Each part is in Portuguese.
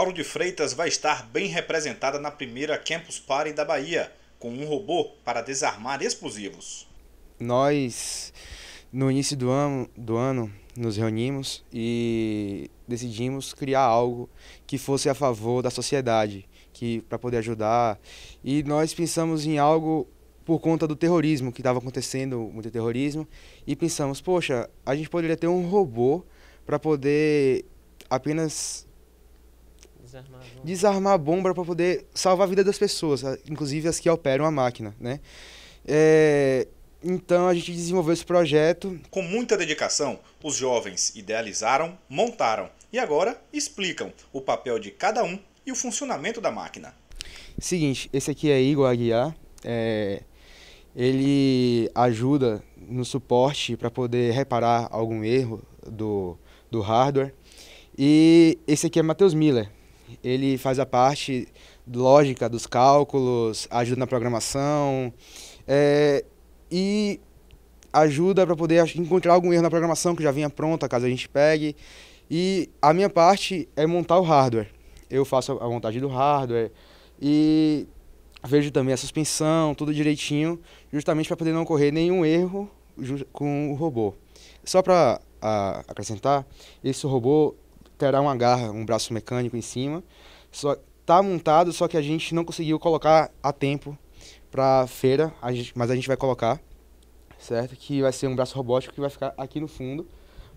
Mauro de Freitas vai estar bem representada na primeira Campus Party da Bahia, com um robô para desarmar explosivos. Nós, no início do ano, do ano nos reunimos e decidimos criar algo que fosse a favor da sociedade, que para poder ajudar. E nós pensamos em algo por conta do terrorismo que estava acontecendo, muito terrorismo, e pensamos, poxa, a gente poderia ter um robô para poder apenas Desarmar a bomba. para poder salvar a vida das pessoas, inclusive as que operam a máquina, né? É, então a gente desenvolveu esse projeto. Com muita dedicação, os jovens idealizaram, montaram e agora explicam o papel de cada um e o funcionamento da máquina. Seguinte, esse aqui é Igor Aguiar. É, ele ajuda no suporte para poder reparar algum erro do, do hardware. E esse aqui é Matheus Miller ele faz a parte lógica dos cálculos, ajuda na programação é, e ajuda para poder encontrar algum erro na programação que já vinha pronta, caso a gente pegue. E a minha parte é montar o hardware. Eu faço a montagem do hardware e vejo também a suspensão, tudo direitinho, justamente para poder não ocorrer nenhum erro com o robô. Só para ah, acrescentar, esse robô terá uma garra, um braço mecânico em cima. Só tá montado, só que a gente não conseguiu colocar a tempo para feira, a gente, mas a gente vai colocar, certo? Que vai ser um braço robótico que vai ficar aqui no fundo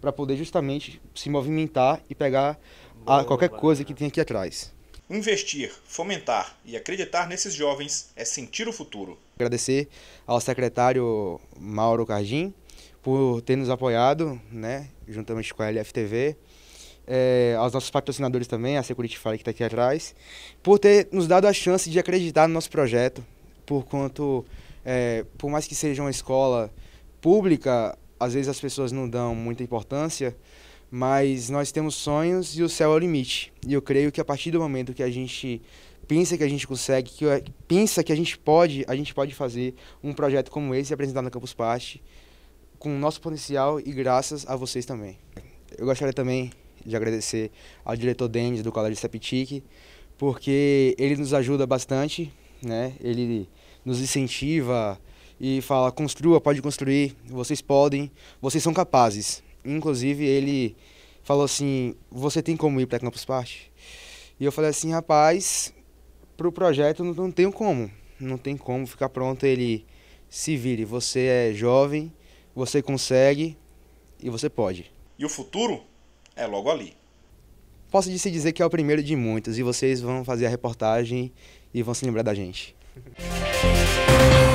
para poder justamente se movimentar e pegar a, qualquer coisa que tem aqui atrás. Investir, fomentar e acreditar nesses jovens é sentir o futuro. Agradecer ao secretário Mauro Cardim por ter nos apoiado, né, juntamente com a LFTV, é, aos nossos patrocinadores também, a Security Fire que está aqui atrás, por ter nos dado a chance de acreditar no nosso projeto, por quanto, é, por mais que seja uma escola pública, às vezes as pessoas não dão muita importância, mas nós temos sonhos e o céu é o limite. E eu creio que a partir do momento que a gente pensa que a gente consegue, que pensa que a gente pode, a gente pode fazer um projeto como esse apresentado na Campus Party com o nosso potencial e graças a vocês também. Eu gostaria também de agradecer ao diretor Denis do Colégio Septic, porque ele nos ajuda bastante, né? Ele nos incentiva e fala: construa, pode construir, vocês podem, vocês são capazes. Inclusive, ele falou assim: você tem como ir para Campus Party? E eu falei assim: rapaz, para o projeto não, não tenho como, não tem como ficar pronto. Ele se vire, você é jovem, você consegue e você pode. E o futuro? é logo ali. Posso se dizer que é o primeiro de muitos e vocês vão fazer a reportagem e vão se lembrar da gente.